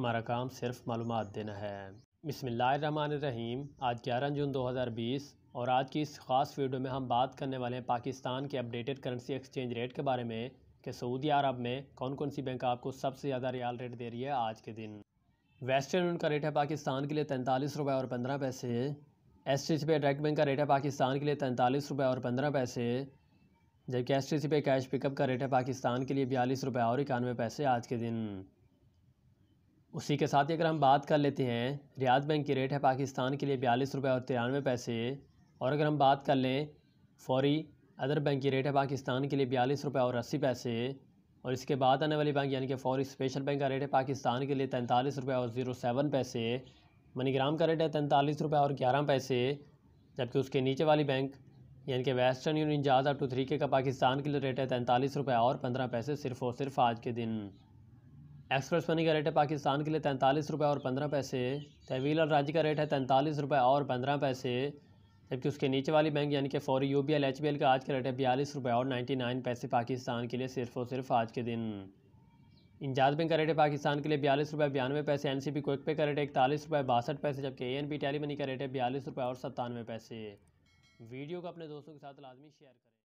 हमारा काम सिर्फ मालूम देना है रहीम आज ग्यारह जून 2020 और आज की इस खास वीडियो में हम बात करने वाले हैं पाकिस्तान के अपडेटेड करेंसी एक्सचेंज रेट के बारे में कि सऊदी अरब में कौन कौन सी बैंक आपको सबसे ज़्यादा रियाल रेट दे रही है आज के दिन वेस्टर्न यून का रेट है पाकिस्तान के लिए तैंतालीस रुपये और पंद्रह पैसे एस टी सी पे डायरेक्ट बैंक का रेट है पाकिस्तान के लिए तैंतालीस रुपये और पंद्रह पैसे जबकि एस टी सी पे कैश पिकअप का रेट है पाकिस्तान के लिए बयालीस रुपये और इक्यानवे पैसे आज के दिन उसी के साथ ही अगर हम बात कर लेते हैं रियाज बैंक की रेट है पाकिस्तान के लिए बयालीस रुपये और तिरानवे पैसे और अगर हम बात कर लें फौरी अदर बैंक की रेट है पाकिस्तान के लिए बयालीस रुपये और अस्सी पैसे और इसके बाद आने वाली बैंक यानी कि फौरी स्पेशल बैंक का रेट है पाकिस्तान के लिए तैंतालीस रुपये और ज़ीरो सेवन पैसे मनीग्राम का रेट है तैंतालीस रुपये और ग्यारह पैसे जबकि उसके नीचे वाली बैंक यानी कि वेस्टर्न यूनियन जहाज़ अप टू थ्री के का पाकिस्तान के लिए रेट है तैंतालीस रुपये और पंद्रह पैसे सिर्फ़ और सिर्फ आज के दिन एक्सप्रेस मनी का रेट है पाकिस्तान के लिए तैंतालीस रुपये और पंद्रह पैसे तहवील और राज्य का रेट है तैंतालीस रुपये और पंद्रह पैसे जबकि उसके नीचे वाली बैंक यानी कि फौरी U B L H B L का आज का रेट है बयालीस रुपये और नाइन्टी नाइन पैसे पाकिस्तान के लिए सिर्फ और सिर्फ आज के दिन इंजाज बैंक का रेट है पाकिस्तान के लिए बयालीस रुपये बयानवे पैसे एन सी क्विक पे का रेट है इकतालीस रुपये बासठ पैसे जबकि A N P tele money का रेट है बयालीस रुपये और सत्तानवे पैसे वीडियो को अपने दोस्तों के साथ लाजमी शेयर करें